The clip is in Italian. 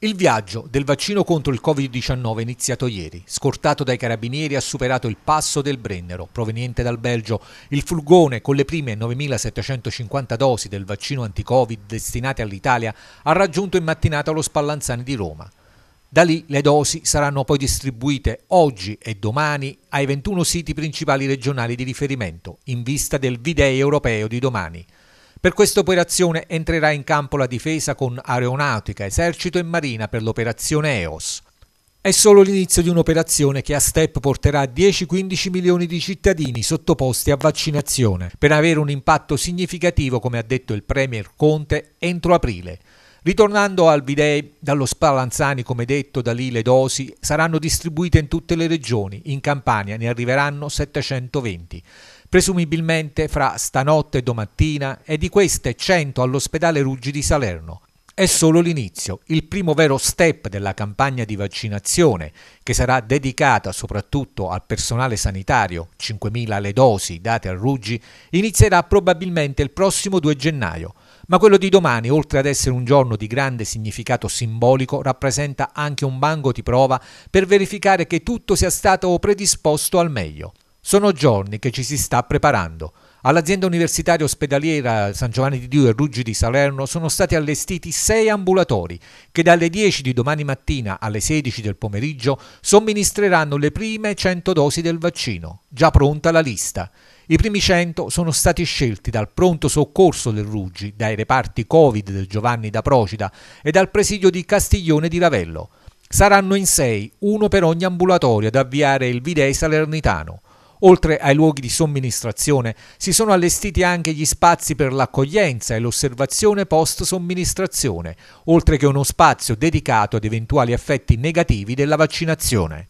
Il viaggio del vaccino contro il Covid-19 è iniziato ieri. Scortato dai carabinieri ha superato il passo del Brennero, proveniente dal Belgio. Il furgone con le prime 9.750 dosi del vaccino anti-Covid destinate all'Italia ha raggiunto in mattinata lo Spallanzani di Roma. Da lì le dosi saranno poi distribuite oggi e domani ai 21 siti principali regionali di riferimento, in vista del Videi europeo di domani. Per questa operazione entrerà in campo la difesa con aeronautica, esercito e marina per l'operazione EOS. È solo l'inizio di un'operazione che a step porterà 10-15 milioni di cittadini sottoposti a vaccinazione, per avere un impatto significativo, come ha detto il Premier Conte, entro aprile. Ritornando al bidet dallo Spa come detto, da lì le dosi saranno distribuite in tutte le regioni, in Campania ne arriveranno 720, presumibilmente fra stanotte e domattina e di queste 100 all'ospedale Ruggi di Salerno. È solo l'inizio, il primo vero step della campagna di vaccinazione, che sarà dedicata soprattutto al personale sanitario, 5.000 le dosi date al Ruggi, inizierà probabilmente il prossimo 2 gennaio. Ma quello di domani, oltre ad essere un giorno di grande significato simbolico, rappresenta anche un banco di prova per verificare che tutto sia stato predisposto al meglio. Sono giorni che ci si sta preparando. All'azienda universitaria ospedaliera San Giovanni di Dio e Ruggi di Salerno sono stati allestiti sei ambulatori che dalle 10 di domani mattina alle 16 del pomeriggio somministreranno le prime 100 dosi del vaccino, già pronta la lista. I primi 100 sono stati scelti dal pronto soccorso del Ruggi, dai reparti Covid del Giovanni da Procida e dal presidio di Castiglione di Ravello. Saranno in sei, uno per ogni ambulatorio, ad avviare il Videi Salernitano. Oltre ai luoghi di somministrazione, si sono allestiti anche gli spazi per l'accoglienza e l'osservazione post-somministrazione, oltre che uno spazio dedicato ad eventuali effetti negativi della vaccinazione.